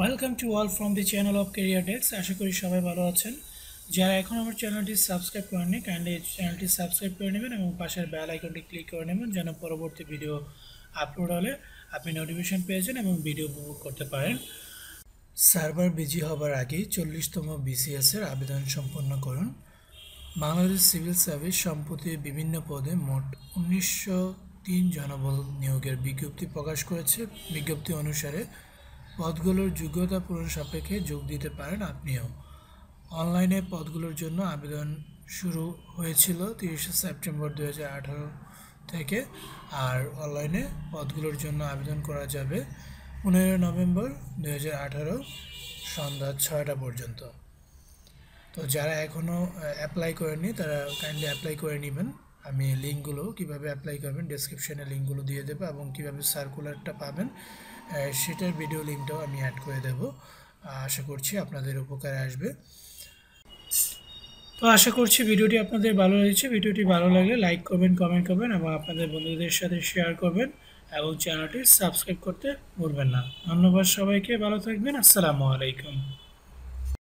welcome to all from the channel of career desk আশা করি সবাই ভালো আছেন যারা এখন আমার চ্যানেলটি সাবস্ক্রাইব করেননি কাইন্ডলি চ্যানেলটি সাবস্ক্রাইব করে নেবেন এবং পাশের বেল আইকনটি ক্লিক করে নেবেন যেন পরবর্তী ভিডিও আপলোড হলে আপনি নোটিফিকেশন পেয়েছেন এবং ভিডিও উপভোগ করতে পারেন সার্ভার বিজি হবার আগেই চল্লিশতম বিসিএসের আবেদন সম্পন্ন করুন বাংলাদেশ সিভিল সার্ভিস সম্প্রতি বিভিন্ন পদে মোট উনিশশো তিন জনবল নিয়োগের বিজ্ঞপ্তি প্রকাশ করেছে বিজ্ঞপ্তি অনুসারে পদগুলোর যোগ্যতা পূরণ সাপেক্ষে যোগ দিতে পারেন আপনিও অনলাইনে পদগুলোর জন্য আবেদন শুরু হয়েছিল তিরিশে সেপ্টেম্বর দু থেকে আর অনলাইনে পদগুলোর জন্য আবেদন করা যাবে পনেরো নভেম্বর দু সন্ধ্যা ছয়টা পর্যন্ত তো যারা এখনও অ্যাপ্লাই করেনি তারা কাইন্ডলি অ্যাপ্লাই করে নেবেন আমি লিঙ্কগুলো কিভাবে অ্যাপ্লাই করবেন ডিসক্রিপশানে লিঙ্কগুলো দিয়ে দেবো এবং কীভাবে সার্কুলারটা পাবেন সেটার ভিডিও লিঙ্কটাও আমি অ্যাড করে দেব আশা করছি আপনাদের উপকারে আসবে তো আশা করছি ভিডিওটি আপনাদের ভালো লেগেছে ভিডিওটি ভালো লাগলে লাইক করবেন কমেন্ট করবেন এবং আপনাদের বন্ধুদের সাথে শেয়ার করবেন এবং চ্যানেলটি সাবস্ক্রাইব করতে ভুলবেন না ধন্যবাদ সবাইকে ভালো থাকবেন আসসালামু আলাইকুম